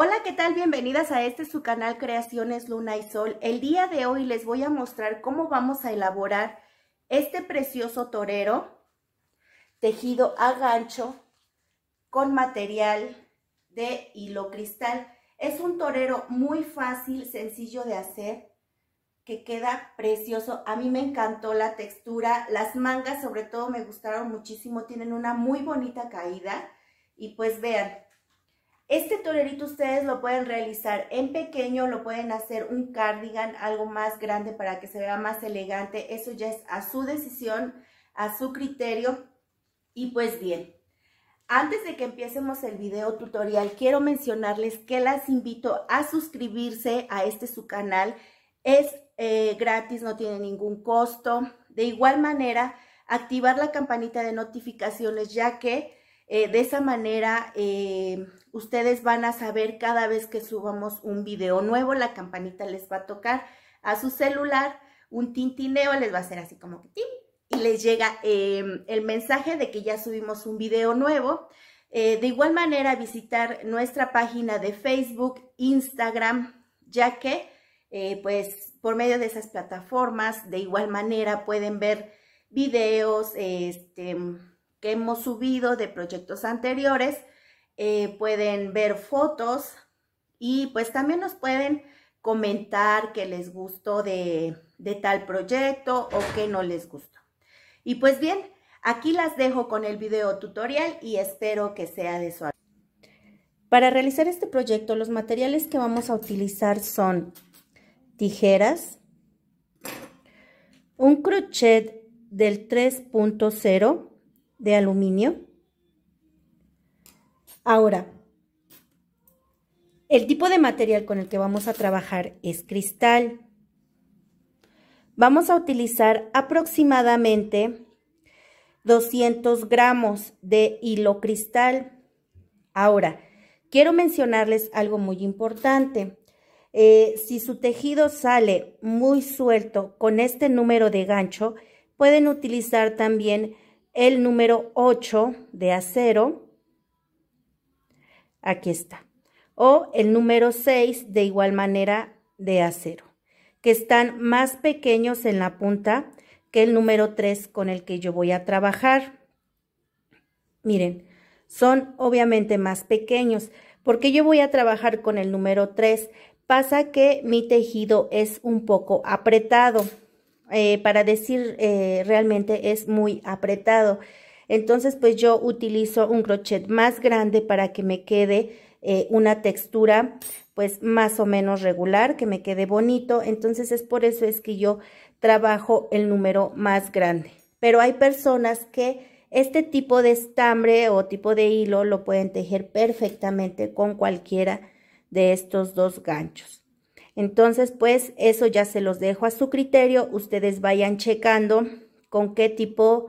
Hola, ¿qué tal? Bienvenidas a este su canal Creaciones Luna y Sol. El día de hoy les voy a mostrar cómo vamos a elaborar este precioso torero tejido a gancho con material de hilo cristal. Es un torero muy fácil, sencillo de hacer, que queda precioso. A mí me encantó la textura, las mangas sobre todo me gustaron muchísimo, tienen una muy bonita caída. Y pues vean, este torerito ustedes lo pueden realizar en pequeño, lo pueden hacer un cardigan, algo más grande para que se vea más elegante. Eso ya es a su decisión, a su criterio. Y pues bien, antes de que empecemos el video tutorial, quiero mencionarles que las invito a suscribirse a este su canal. Es eh, gratis, no tiene ningún costo. De igual manera, activar la campanita de notificaciones, ya que eh, de esa manera... Eh, Ustedes van a saber cada vez que subamos un video nuevo, la campanita les va a tocar a su celular, un tintineo les va a hacer así como que y les llega em, el mensaje de que ya subimos un video nuevo. Eh, de igual manera, visitar nuestra página de Facebook, Instagram, ya que eh, pues por medio de esas plataformas, de igual manera pueden ver videos este, que hemos subido de proyectos anteriores eh, pueden ver fotos y pues también nos pueden comentar que les gustó de, tal proyecto o que no les gustó. Y pues bien, aquí las dejo con el video tutorial y espero que sea de su ayuda. Para realizar este proyecto, los materiales que vamos a utilizar son tijeras, un crochet del 3.0 de aluminio, Ahora, el tipo de material con el que vamos a trabajar es cristal. Vamos a utilizar aproximadamente 200 gramos de hilo cristal. Ahora, quiero mencionarles algo muy importante. Eh, si su tejido sale muy suelto con este número de gancho, pueden utilizar también el número 8 de acero Aquí está. O el número 6 de igual manera de acero, que están más pequeños en la punta que el número 3 con el que yo voy a trabajar. Miren, son obviamente más pequeños. porque yo voy a trabajar con el número 3? Pasa que mi tejido es un poco apretado. Eh, para decir eh, realmente es muy apretado. Entonces, pues yo utilizo un crochet más grande para que me quede eh, una textura pues más o menos regular, que me quede bonito. Entonces es por eso es que yo trabajo el número más grande. Pero hay personas que este tipo de estambre o tipo de hilo lo pueden tejer perfectamente con cualquiera de estos dos ganchos. Entonces, pues eso ya se los dejo a su criterio. Ustedes vayan checando con qué tipo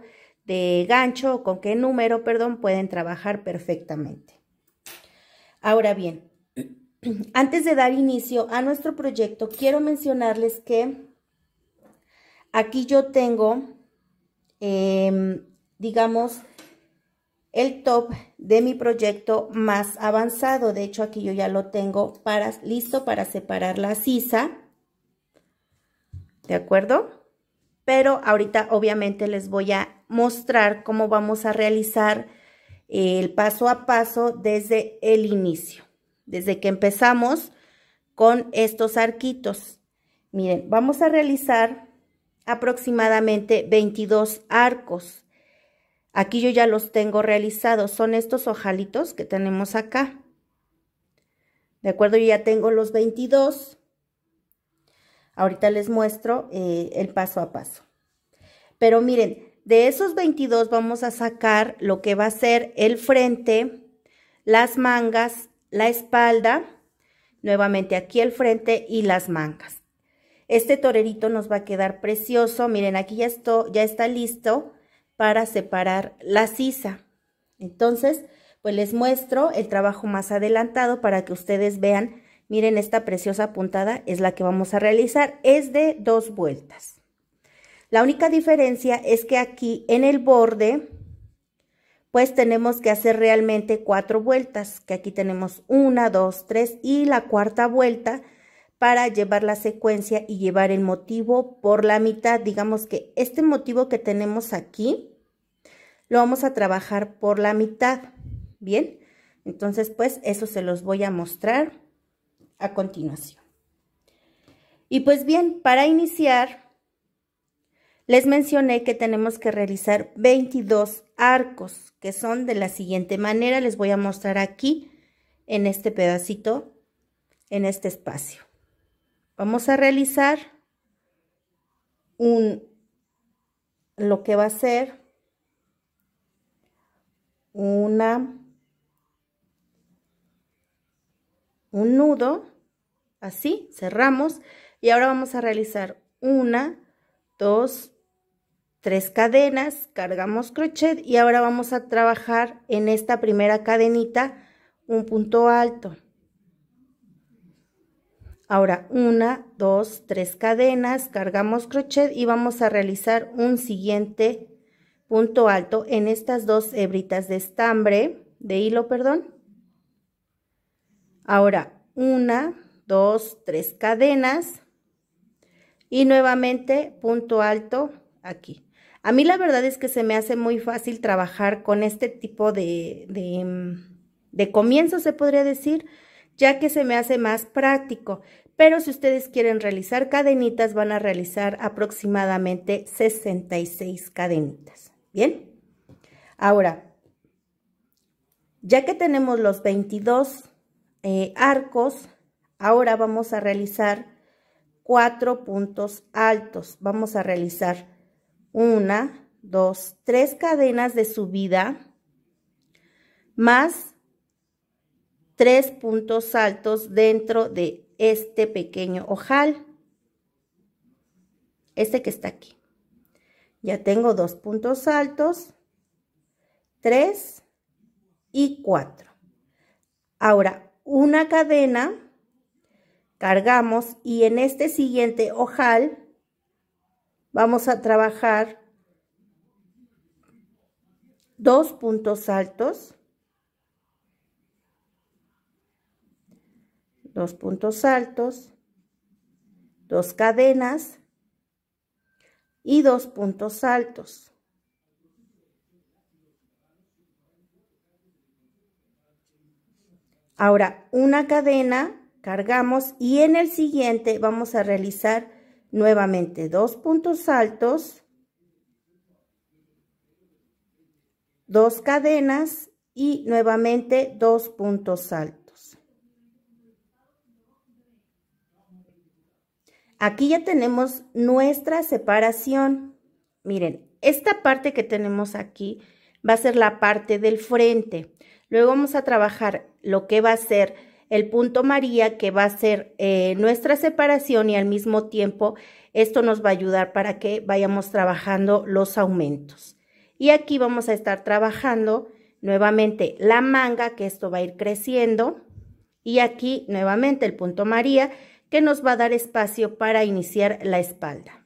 de gancho, con qué número, perdón, pueden trabajar perfectamente. Ahora bien, antes de dar inicio a nuestro proyecto, quiero mencionarles que aquí yo tengo, em, digamos, el top de mi proyecto más avanzado. De hecho, aquí yo ya lo tengo para, listo para separar la sisa. ¿De acuerdo? pero ahorita obviamente les voy a mostrar cómo vamos a realizar eh, el paso a paso desde el inicio, desde que empezamos con estos arquitos. Miren, vamos a realizar aproximadamente 22 arcos. Aquí yo ya los tengo realizados, son estos ojalitos que tenemos acá. ¿De acuerdo? Yo ya tengo los 22. Ahorita les muestro eh, el paso a paso. Pero miren, de esos 22 vamos a sacar lo que va a ser el frente, las mangas, la espalda, nuevamente aquí el frente y las mangas. Este torerito nos va a quedar precioso. Miren, aquí ya, ya está listo para separar la sisa. Entonces, pues les muestro el trabajo más adelantado para que ustedes vean Miren esta preciosa puntada es la que vamos a realizar. Es de dos vueltas. La única diferencia es que aquí en el borde pues tenemos que hacer realmente cuatro vueltas, que aquí tenemos una, dos, tres y la cuarta vuelta para llevar la secuencia y llevar el motivo por la mitad. Digamos que este motivo que tenemos aquí lo vamos a trabajar por la mitad, ¿bien? Entonces, pues eso se los voy a mostrar a continuación. Y pues bien, para iniciar, les mencioné que tenemos que realizar 22 arcos, que son de la siguiente manera. Les voy a mostrar aquí, en este pedacito, en este espacio. Vamos a realizar un, lo que va a ser una, un nudo, así, cerramos y ahora vamos a realizar una, dos, tres cadenas, cargamos crochet y ahora vamos a trabajar en esta primera cadenita un punto alto. Ahora una, dos, tres cadenas, cargamos crochet y vamos a realizar un siguiente punto alto en estas dos hebritas de estambre, de hilo, perdón. Ahora, una, dos, tres cadenas. Y nuevamente punto alto aquí. A mí la verdad es que se me hace muy fácil trabajar con este tipo de, de, comienzo, se podría decir, ya que se me hace más práctico. Pero si ustedes quieren realizar cadenitas, van a realizar aproximadamente 66 cadenitas. Bien. Ahora, ya que tenemos los 22 eh, arcos, ahora vamos a realizar cuatro puntos altos. Vamos a realizar una, dos, tres cadenas de subida más tres puntos altos dentro de este pequeño ojal. Este que está aquí. Ya tengo dos puntos altos, tres y cuatro. Ahora, una cadena, cargamos y en este siguiente ojal vamos a trabajar dos puntos altos, dos puntos altos, dos cadenas y dos puntos altos. Ahora, una cadena cargamos y en el siguiente vamos a realizar nuevamente dos puntos altos, dos cadenas y nuevamente dos puntos altos. Aquí ya tenemos nuestra separación. Miren, esta parte que tenemos aquí va a ser la parte del frente. Luego vamos a trabajar lo que va a ser el punto María, que va a ser eh, nuestra separación y al mismo tiempo esto nos va a ayudar para que vayamos trabajando los aumentos. Y aquí vamos a estar trabajando nuevamente la manga, que esto va a ir creciendo. Y aquí nuevamente el punto María, que nos va a dar espacio para iniciar la espalda.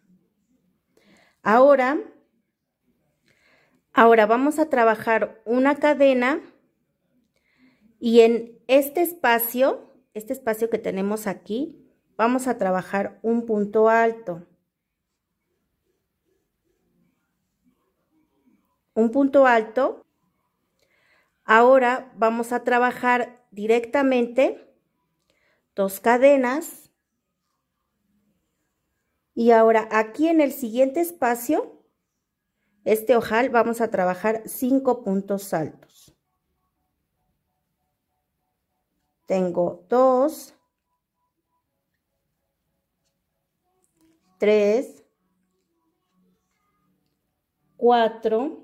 Ahora, ahora vamos a trabajar una cadena y en este espacio, este espacio que tenemos aquí, vamos a trabajar un punto alto. Un punto alto. Ahora vamos a trabajar directamente dos cadenas. Y ahora aquí en el siguiente espacio, este ojal, vamos a trabajar cinco puntos altos. Tengo dos, tres, cuatro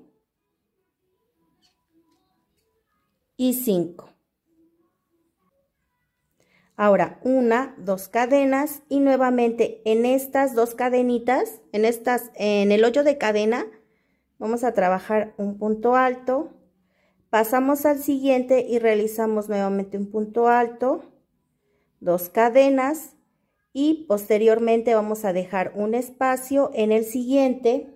y cinco. Ahora, una, dos cadenas y nuevamente en estas dos cadenitas, en estas, en el hoyo de cadena, vamos a trabajar un punto alto, Pasamos al siguiente y realizamos nuevamente un punto alto, dos cadenas y posteriormente vamos a dejar un espacio en el siguiente.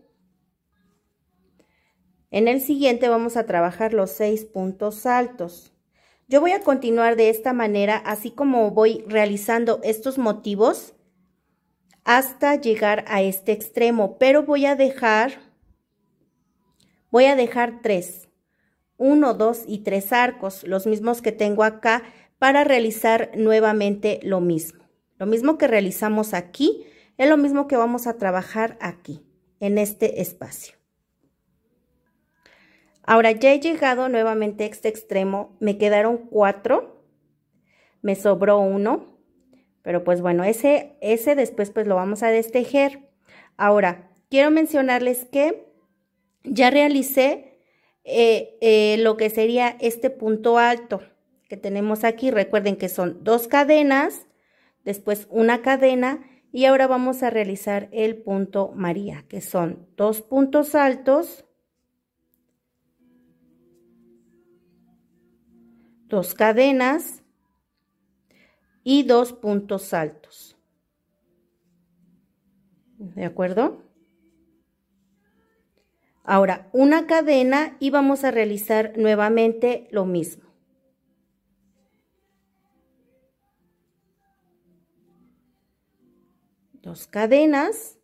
En el siguiente vamos a trabajar los seis puntos altos. Yo voy a continuar de esta manera, así como voy realizando estos motivos hasta llegar a este extremo, pero voy a dejar, voy a dejar tres. 1, 2 y 3 arcos, los mismos que tengo acá, para realizar nuevamente lo mismo. Lo mismo que realizamos aquí, es lo mismo que vamos a trabajar aquí, en este espacio. Ahora ya he llegado nuevamente a este extremo, me quedaron 4, me sobró uno, pero pues bueno, ese, ese después pues lo vamos a destejer. Ahora, quiero mencionarles que ya realicé eh, eh, lo que sería este punto alto que tenemos aquí. Recuerden que son dos cadenas, después una cadena y ahora vamos a realizar el punto María, que son dos puntos altos, dos cadenas y dos puntos altos. ¿De acuerdo? Ahora, una cadena y vamos a realizar nuevamente lo mismo. Dos cadenas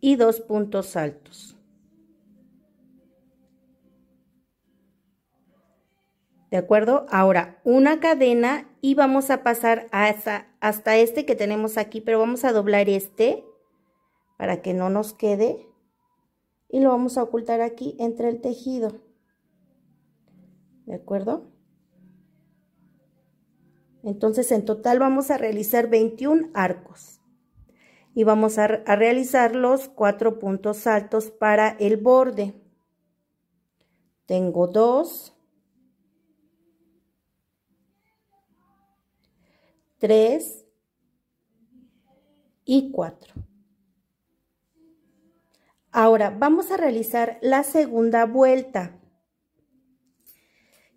y dos puntos altos. ¿De acuerdo? Ahora, una cadena y vamos a pasar hasta, hasta este que tenemos aquí, pero vamos a doblar este para que no nos quede y lo vamos a ocultar aquí entre el tejido. ¿De acuerdo? Entonces en total vamos a realizar 21 arcos y vamos a, a realizar los cuatro puntos altos para el borde. Tengo dos, tres y cuatro. Ahora, vamos a realizar la segunda vuelta.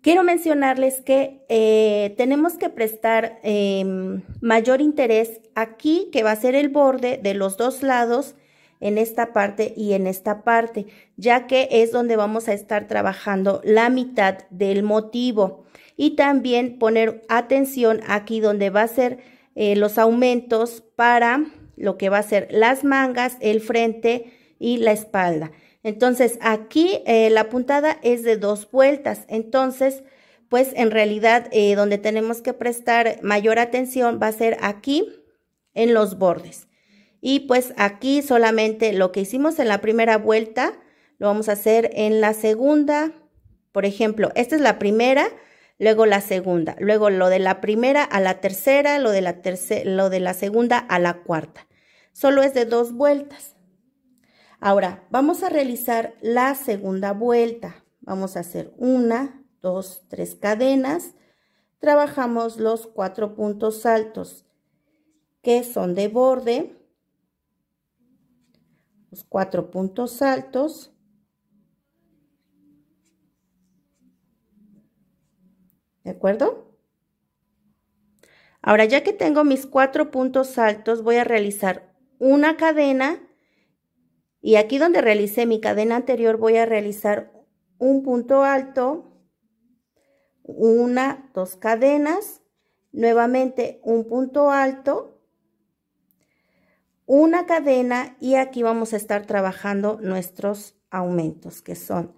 Quiero mencionarles que eh, tenemos que prestar em, mayor interés aquí, que va a ser el borde de los dos lados, en esta parte y en esta parte, ya que es donde vamos a estar trabajando la mitad del motivo. Y también poner atención aquí donde va a ser eh, los aumentos para lo que va a ser las mangas, el frente, y la espalda. Entonces, aquí eh, la puntada es de dos vueltas. Entonces, pues en realidad eh, donde tenemos que prestar mayor atención va a ser aquí en los bordes. Y pues aquí solamente lo que hicimos en la primera vuelta lo vamos a hacer en la segunda. Por ejemplo, esta es la primera, luego la segunda, luego lo de la primera a la tercera, lo de la, lo de la segunda a la cuarta. Solo es de dos vueltas. Ahora, vamos a realizar la segunda vuelta. Vamos a hacer una, dos, tres cadenas. Trabajamos los cuatro puntos altos que son de borde. Los cuatro puntos altos. ¿De acuerdo? Ahora ya que tengo mis cuatro puntos altos, voy a realizar una cadena y aquí donde realicé mi cadena anterior voy a realizar un punto alto, una, dos cadenas, nuevamente un punto alto, una cadena y aquí vamos a estar trabajando nuestros aumentos que son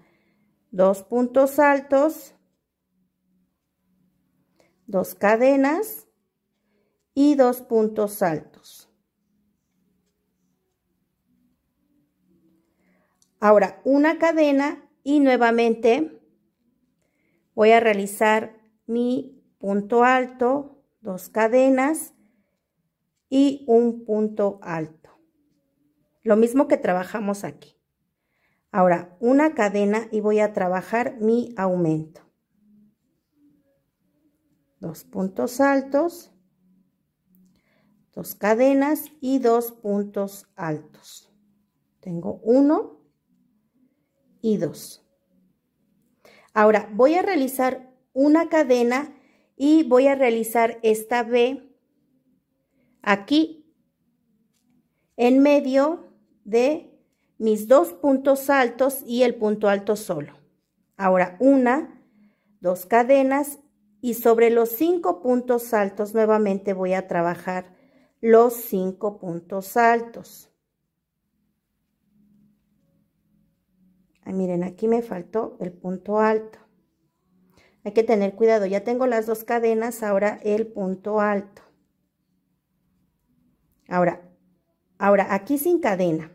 dos puntos altos, dos cadenas y dos puntos altos. Ahora, una cadena y nuevamente voy a realizar mi punto alto, dos cadenas y un punto alto. Lo mismo que trabajamos aquí. Ahora, una cadena y voy a trabajar mi aumento. Dos puntos altos, dos cadenas y dos puntos altos. Tengo uno, y 2. Ahora voy a realizar una cadena y voy a realizar esta B aquí en medio de mis dos puntos altos y el punto alto solo. Ahora una, dos cadenas y sobre los cinco puntos altos nuevamente voy a trabajar los cinco puntos altos. miren, aquí me faltó el punto alto. Hay que tener cuidado, ya tengo las dos cadenas, ahora el punto alto. Ahora, ahora aquí sin cadena,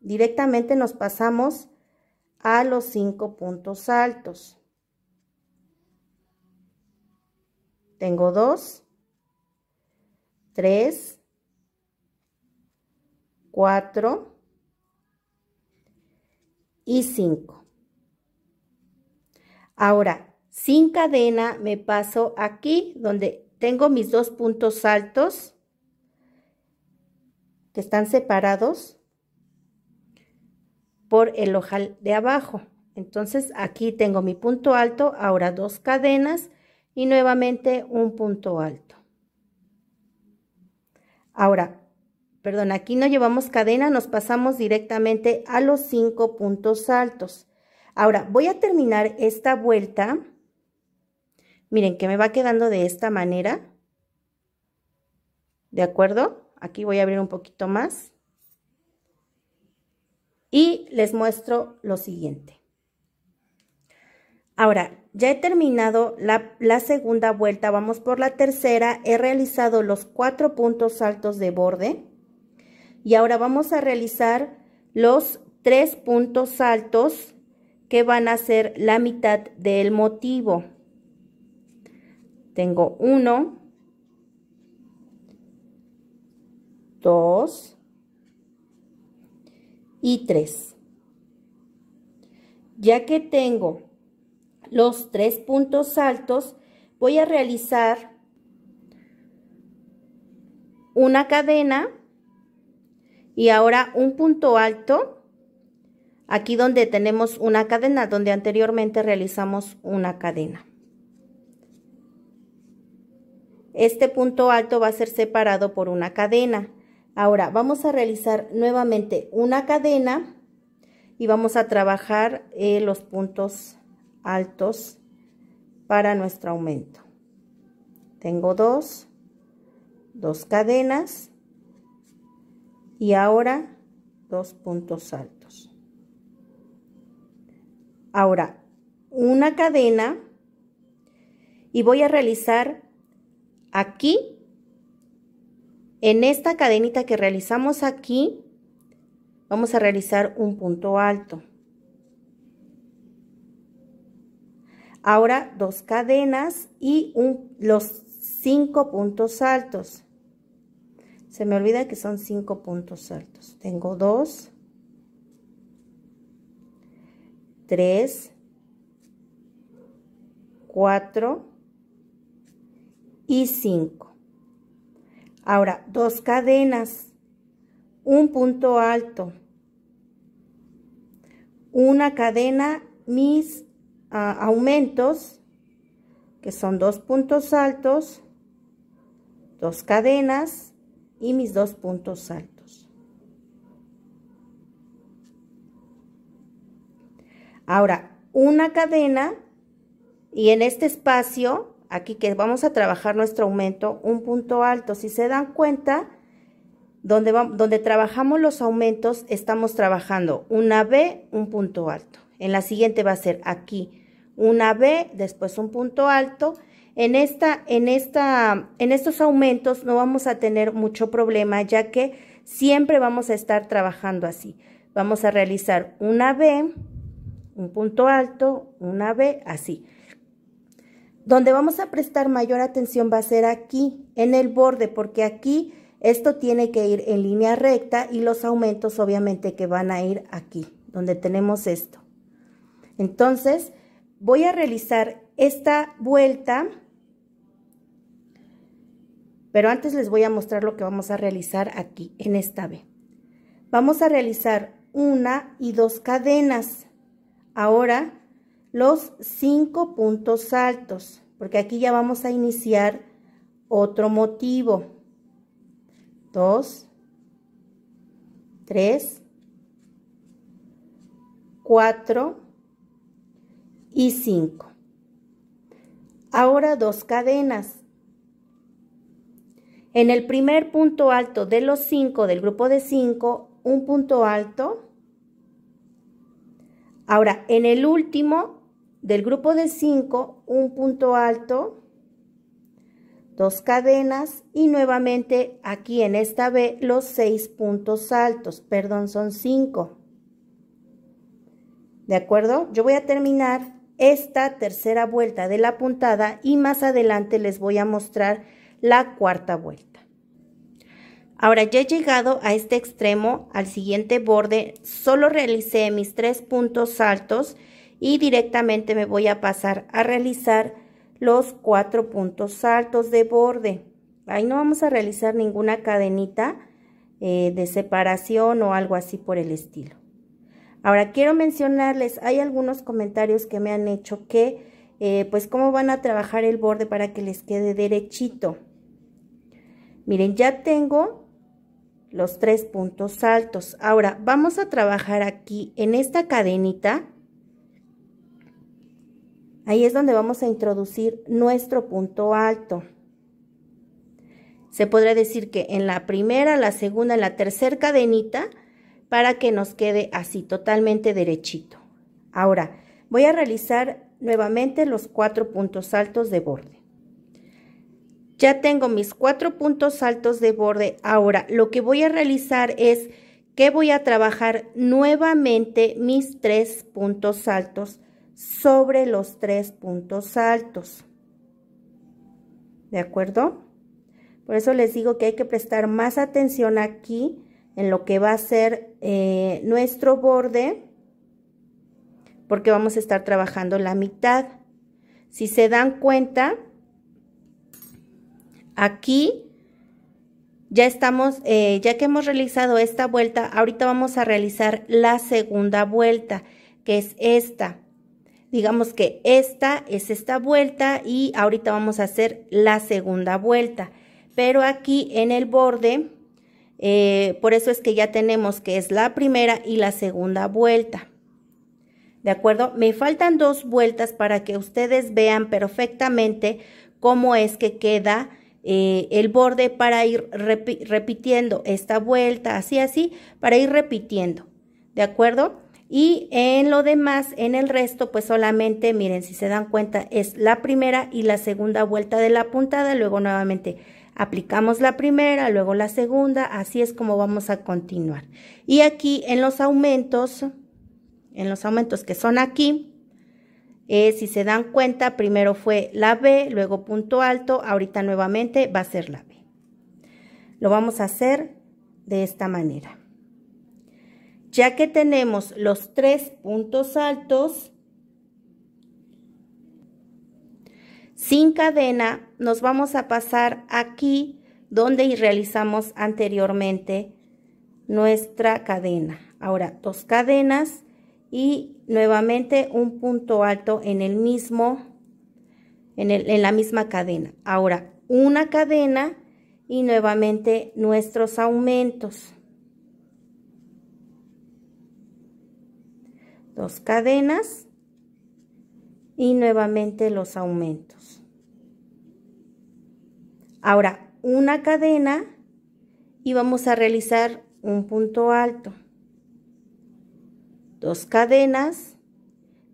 directamente nos pasamos a los cinco puntos altos. Tengo dos, tres, cuatro, y 5. Ahora, sin cadena me paso aquí donde tengo mis dos puntos altos que están separados por el ojal de abajo. Entonces aquí tengo mi punto alto, ahora dos cadenas y nuevamente un punto alto. Ahora perdón, aquí no llevamos cadena, nos pasamos directamente a los cinco puntos altos. Ahora, voy a terminar esta vuelta. Miren que me va quedando de esta manera. ¿De acuerdo? Aquí voy a abrir un poquito más. Y les muestro lo siguiente. Ahora, ya he terminado la, segunda vuelta, vamos por la tercera. He realizado los cuatro puntos altos de borde. Y ahora vamos a realizar los tres puntos altos que van a ser la mitad del motivo. Tengo uno, dos y tres. Ya que tengo los tres puntos altos, voy a realizar una cadena y ahora un punto alto, aquí donde tenemos una cadena, donde anteriormente realizamos una cadena. Este punto alto va a ser separado por una cadena. Ahora vamos a realizar nuevamente una cadena y vamos a trabajar eh, los puntos altos para nuestro aumento. Tengo dos, dos cadenas y ahora dos puntos altos. Ahora, una cadena y voy a realizar aquí, en esta cadenita que realizamos aquí, vamos a realizar un punto alto. Ahora dos cadenas y los cinco puntos altos. Se me olvida que son cinco puntos altos. Tengo dos, tres, cuatro y cinco. Ahora, dos cadenas, un punto alto, una cadena, mis ah, aumentos, que son dos puntos altos, dos cadenas, y mis dos puntos altos. Ahora, una cadena y en este espacio, aquí que vamos a trabajar nuestro aumento, un punto alto. Si se dan cuenta, donde, donde trabajamos los aumentos, estamos trabajando una B, un punto alto. En la siguiente va a ser aquí una B, después un punto alto en, esta, en, esta, en estos aumentos no vamos a tener mucho problema, ya que siempre vamos a estar trabajando así. Vamos a realizar una B, un punto alto, una B, así. Donde vamos a prestar mayor atención va a ser aquí, en el borde, porque aquí esto tiene que ir en línea recta y los aumentos obviamente que van a ir aquí, donde tenemos esto. Entonces, voy a realizar esta vuelta pero antes les voy a mostrar lo que vamos a realizar aquí en esta B. Vamos a realizar una y dos cadenas. Ahora los cinco puntos altos, porque aquí ya vamos a iniciar otro motivo. Dos, tres, cuatro y cinco. Ahora dos cadenas. En el primer punto alto de los 5 del grupo de 5, un punto alto. Ahora, en el último del grupo de 5, un punto alto, dos cadenas y nuevamente aquí en esta B los seis puntos altos, perdón, son 5 ¿De acuerdo? Yo voy a terminar esta tercera vuelta de la puntada y más adelante les voy a mostrar la cuarta vuelta. Ahora ya he llegado a este extremo, al siguiente borde, solo realicé mis tres puntos altos y directamente me voy a pasar a realizar los cuatro puntos altos de borde. Ahí no vamos a realizar ninguna cadenita eh, de separación o algo así por el estilo. Ahora quiero mencionarles, hay algunos comentarios que me han hecho que, eh, pues cómo van a trabajar el borde para que les quede derechito. Miren, ya tengo los tres puntos altos. Ahora, vamos a trabajar aquí en esta cadenita. Ahí es donde vamos a introducir nuestro punto alto. Se podría decir que en la primera, la segunda, la tercera cadenita, para que nos quede así, totalmente derechito. Ahora, voy a realizar nuevamente los cuatro puntos altos de borde. Ya tengo mis cuatro puntos altos de borde. Ahora lo que voy a realizar es que voy a trabajar nuevamente mis tres puntos altos sobre los tres puntos altos. ¿De acuerdo? Por eso les digo que hay que prestar más atención aquí en lo que va a ser eh, nuestro borde porque vamos a estar trabajando la mitad. Si se dan cuenta, Aquí ya estamos, eh, ya que hemos realizado esta vuelta, ahorita vamos a realizar la segunda vuelta, que es esta. Digamos que esta es esta vuelta y ahorita vamos a hacer la segunda vuelta. Pero aquí en el borde, eh, por eso es que ya tenemos que es la primera y la segunda vuelta. ¿De acuerdo? Me faltan dos vueltas para que ustedes vean perfectamente cómo es que queda eh, el borde para ir repitiendo esta vuelta, así, así, para ir repitiendo, ¿de acuerdo? Y en lo demás, en el resto, pues solamente, miren, si se dan cuenta, es la primera y la segunda vuelta de la puntada, luego nuevamente aplicamos la primera, luego la segunda, así es como vamos a continuar. Y aquí en los aumentos, en los aumentos que son aquí, eh, si se dan cuenta, primero fue la B, luego punto alto, ahorita nuevamente va a ser la B. Lo vamos a hacer de esta manera. Ya que tenemos los tres puntos altos, sin cadena, nos vamos a pasar aquí donde realizamos anteriormente nuestra cadena. Ahora, dos cadenas, y nuevamente un punto alto en el mismo, en, el, en la misma cadena. Ahora, una cadena y nuevamente nuestros aumentos. Dos cadenas y nuevamente los aumentos. Ahora, una cadena y vamos a realizar un punto alto dos cadenas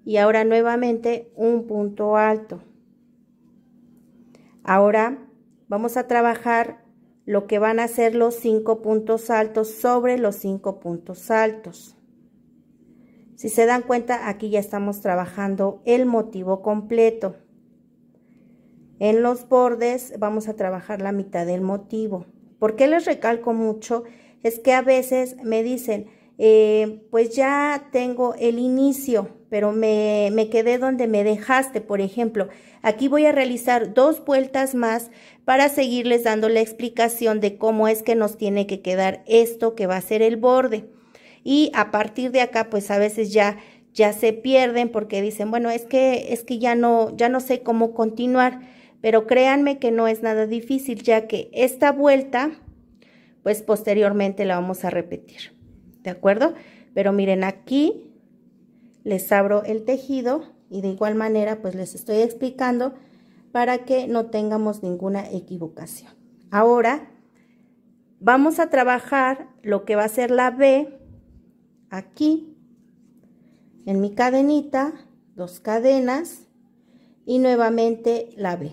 y ahora nuevamente un punto alto. Ahora vamos a trabajar lo que van a ser los cinco puntos altos sobre los cinco puntos altos. Si se dan cuenta, aquí ya estamos trabajando el motivo completo. En los bordes vamos a trabajar la mitad del motivo. porque les recalco mucho? Es que a veces me dicen, eh, pues ya tengo el inicio, pero me, me quedé donde me dejaste, por ejemplo. Aquí voy a realizar dos vueltas más para seguirles dando la explicación de cómo es que nos tiene que quedar esto que va a ser el borde. Y a partir de acá, pues a veces ya ya se pierden porque dicen, bueno, es que es que ya no ya no sé cómo continuar, pero créanme que no es nada difícil, ya que esta vuelta pues posteriormente la vamos a repetir. ¿de acuerdo? Pero miren, aquí les abro el tejido y de igual manera pues les estoy explicando para que no tengamos ninguna equivocación. Ahora vamos a trabajar lo que va a ser la B aquí en mi cadenita, dos cadenas y nuevamente la B.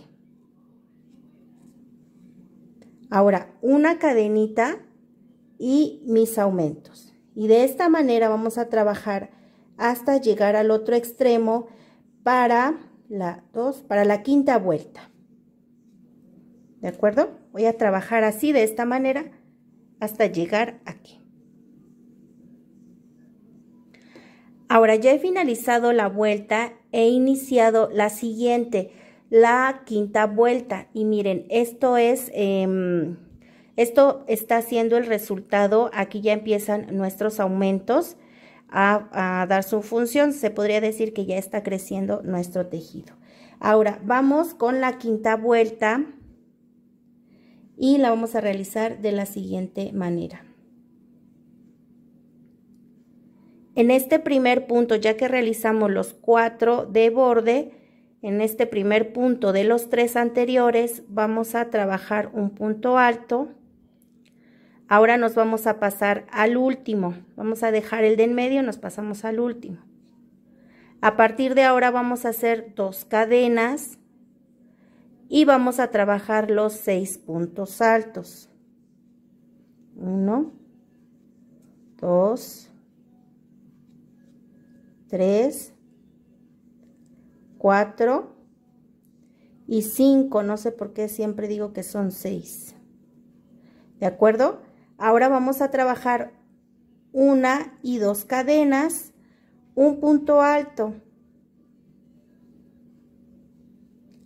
Ahora una cadenita y mis aumentos. Y de esta manera vamos a trabajar hasta llegar al otro extremo para la, dos, para la quinta vuelta. ¿De acuerdo? Voy a trabajar así, de esta manera, hasta llegar aquí. Ahora ya he finalizado la vuelta, he iniciado la siguiente, la quinta vuelta. Y miren, esto es... Em, esto está siendo el resultado, aquí ya empiezan nuestros aumentos a, dar su función, se podría decir que ya está creciendo nuestro tejido. Ahora vamos con la quinta vuelta y la vamos a realizar de la siguiente manera. En este primer punto, ya que realizamos los cuatro de borde, en este primer punto de los tres anteriores vamos a trabajar un punto alto Ahora nos vamos a pasar al último. Vamos a dejar el de en medio, nos pasamos al último. A partir de ahora vamos a hacer dos cadenas y vamos a trabajar los seis puntos altos. Uno, dos, tres, cuatro y cinco. No sé por qué siempre digo que son seis. ¿De acuerdo? Ahora vamos a trabajar una y dos cadenas, un punto alto.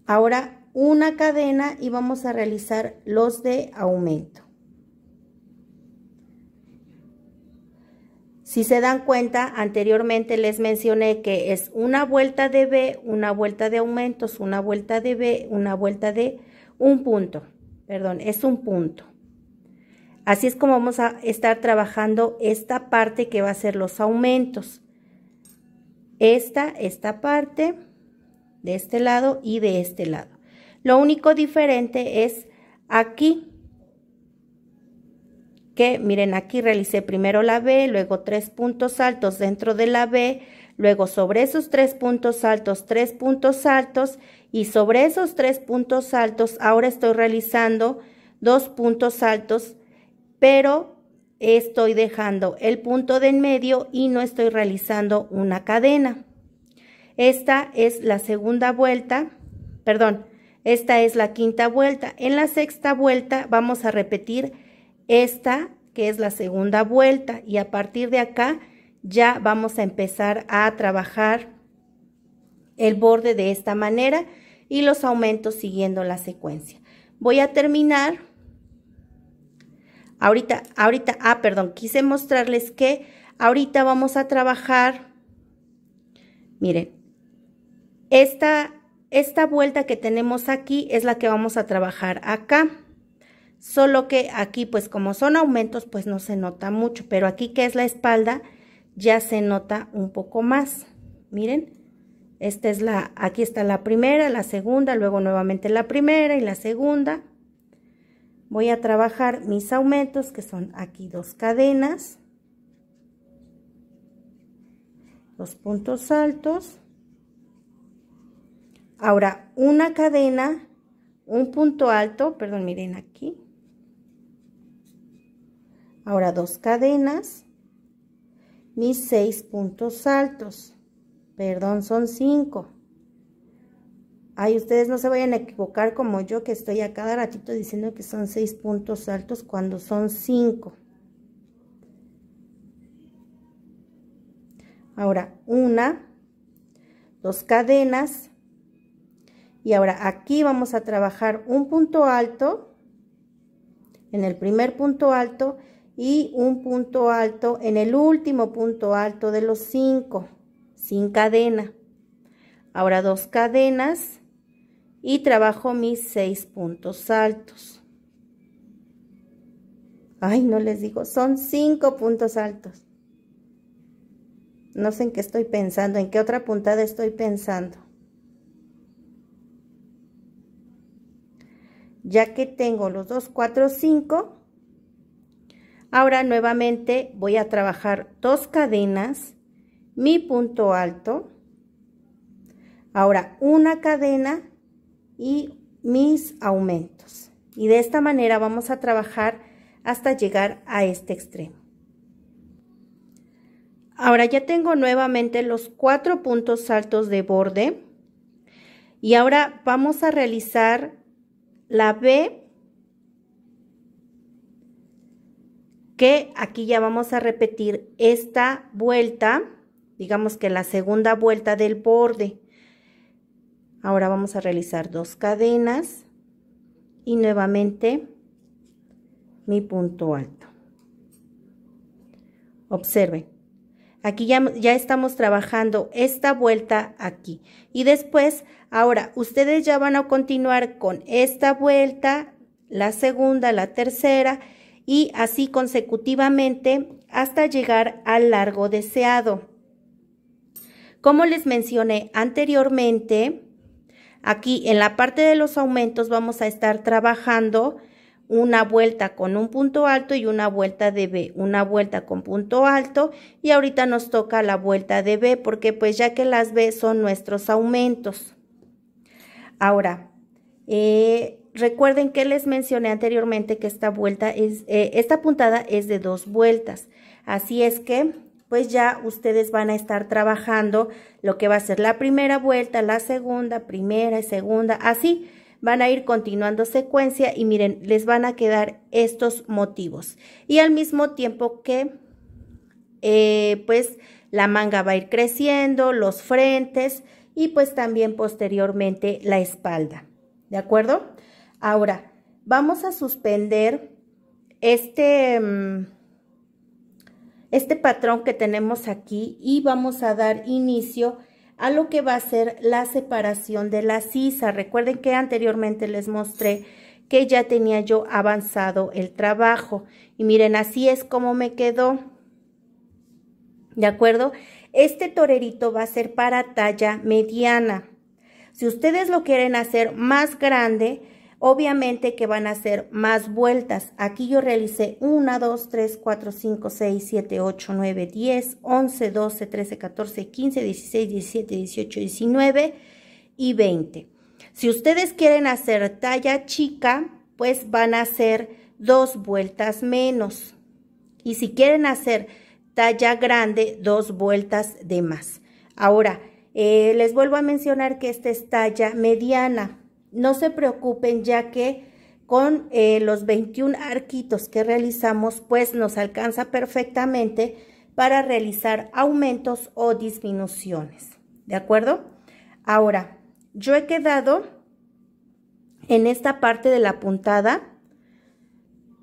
Ahora una cadena y vamos a realizar los de aumento. Si se dan cuenta, anteriormente les mencioné que es una vuelta de B, una vuelta de aumentos, una vuelta de B, una vuelta de un punto. Perdón, es un punto. Así es como vamos a estar trabajando esta parte que va a ser los aumentos. Esta, esta parte, de este lado y de este lado. Lo único diferente es aquí, que miren, aquí realicé primero la B, luego tres puntos altos dentro de la B, luego sobre esos tres puntos altos, tres puntos altos, y sobre esos tres puntos altos ahora estoy realizando dos puntos altos pero estoy dejando el punto de en medio y no estoy realizando una cadena. Esta es la segunda vuelta, perdón, esta es la quinta vuelta. En la sexta vuelta vamos a repetir esta, que es la segunda vuelta, y a partir de acá ya vamos a empezar a trabajar el borde de esta manera y los aumentos siguiendo la secuencia. Voy a terminar Ahorita, ahorita, ah, perdón, quise mostrarles que ahorita vamos a trabajar, miren, esta, esta vuelta que tenemos aquí es la que vamos a trabajar acá. Solo que aquí, pues como son aumentos, pues no se nota mucho. Pero aquí que es la espalda, ya se nota un poco más. Miren, esta es la, aquí está la primera, la segunda, luego nuevamente la primera y la segunda voy a trabajar mis aumentos que son aquí dos cadenas dos puntos altos ahora una cadena un punto alto perdón miren aquí ahora dos cadenas mis seis puntos altos perdón son cinco Ay, ustedes no se vayan a equivocar como yo que estoy a cada ratito diciendo que son seis puntos altos cuando son cinco. Ahora, una, dos cadenas. Y ahora aquí vamos a trabajar un punto alto en el primer punto alto y un punto alto en el último punto alto de los cinco, sin cadena. Ahora dos cadenas y trabajo mis seis puntos altos. Ay, no les digo, son cinco puntos altos. No sé en qué estoy pensando, en qué otra puntada estoy pensando. Ya que tengo los dos, cuatro, cinco, ahora nuevamente voy a trabajar dos cadenas, mi punto alto, ahora una cadena y mis aumentos. Y de esta manera vamos a trabajar hasta llegar a este extremo. Ahora ya tengo nuevamente los cuatro puntos altos de borde. Y ahora vamos a realizar la B, que aquí ya vamos a repetir esta vuelta, digamos que la segunda vuelta del borde. Ahora vamos a realizar dos cadenas y nuevamente mi punto alto. Observen, aquí ya, ya, estamos trabajando esta vuelta aquí. Y después, ahora, ustedes ya van a continuar con esta vuelta, la segunda, la tercera, y así consecutivamente hasta llegar al largo deseado. Como les mencioné anteriormente, Aquí en la parte de los aumentos vamos a estar trabajando una vuelta con un punto alto y una vuelta de B, una vuelta con punto alto y ahorita nos toca la vuelta de B porque pues ya que las B son nuestros aumentos. Ahora, eh, recuerden que les mencioné anteriormente que esta vuelta es, eh, esta puntada es de dos vueltas, así es que pues ya ustedes van a estar trabajando lo que va a ser la primera vuelta, la segunda, primera y segunda, así van a ir continuando secuencia y miren, les van a quedar estos motivos. Y al mismo tiempo que, eh, pues, la manga va a ir creciendo, los frentes y pues también posteriormente la espalda. ¿De acuerdo? Ahora, vamos a suspender este... Mm, este patrón que tenemos aquí y vamos a dar inicio a lo que va a ser la separación de la sisa. Recuerden que anteriormente les mostré que ya tenía yo avanzado el trabajo. Y miren, así es como me quedó. ¿De acuerdo? Este torerito va a ser para talla mediana. Si ustedes lo quieren hacer más grande, obviamente que van a hacer más vueltas. Aquí yo realicé 1, 2, 3, 4, 5, 6, 7, 8, 9, 10, 11, 12, 13, 14, 15, 16, 17, 18, 19 y 20. Si ustedes quieren hacer talla chica, pues van a hacer dos vueltas menos. Y si quieren hacer talla grande, dos vueltas de más. Ahora, eh, les vuelvo a mencionar que esta es talla mediana no se preocupen ya que con eh, los 21 arquitos que realizamos pues nos alcanza perfectamente para realizar aumentos o disminuciones. ¿De acuerdo? Ahora, yo he quedado en esta parte de la puntada.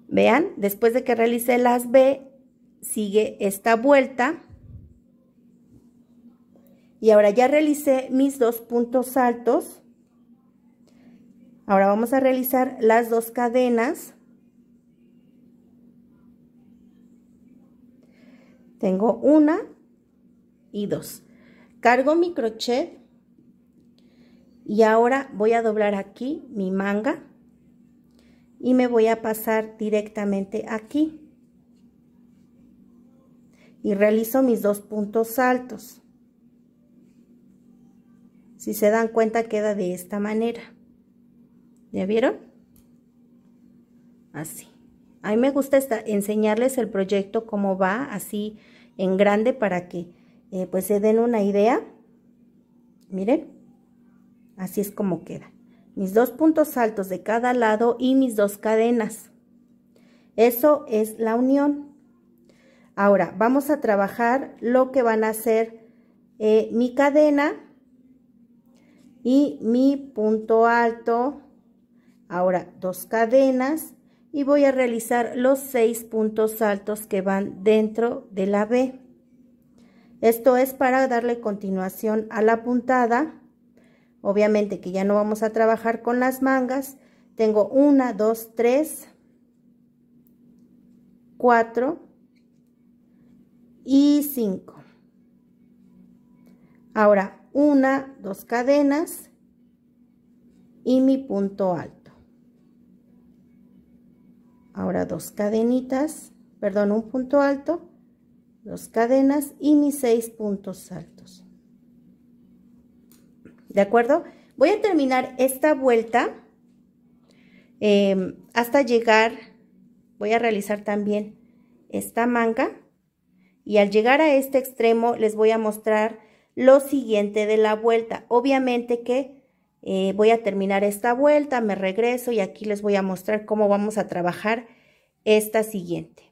Vean, después de que realicé las B, sigue esta vuelta. Y ahora ya realicé mis dos puntos altos. Ahora vamos a realizar las dos cadenas. Tengo una y dos. Cargo mi crochet y ahora voy a doblar aquí mi manga y me voy a pasar directamente aquí y realizo mis dos puntos altos si se dan cuenta queda de esta manera ¿Ya vieron? Así. A mí me gusta enseñarles el proyecto, cómo va, así en grande, para que eh, pues se den una idea. Miren, así es como queda. Mis dos puntos altos de cada lado y mis dos cadenas. Eso es la unión. Ahora, vamos a trabajar lo que van a hacer eh, mi cadena y mi punto alto Ahora dos cadenas y voy a realizar los seis puntos altos que van dentro de la B. Esto es para darle continuación a la puntada. Obviamente que ya no vamos a trabajar con las mangas. Tengo una, dos, tres, cuatro y cinco. Ahora una, dos cadenas y mi punto alto ahora dos cadenitas perdón un punto alto dos cadenas y mis seis puntos altos de acuerdo voy a terminar esta vuelta em, hasta llegar voy a realizar también esta manga y al llegar a este extremo les voy a mostrar lo siguiente de la vuelta obviamente que eh, voy a terminar esta vuelta, me regreso y aquí les voy a mostrar cómo vamos a trabajar esta siguiente.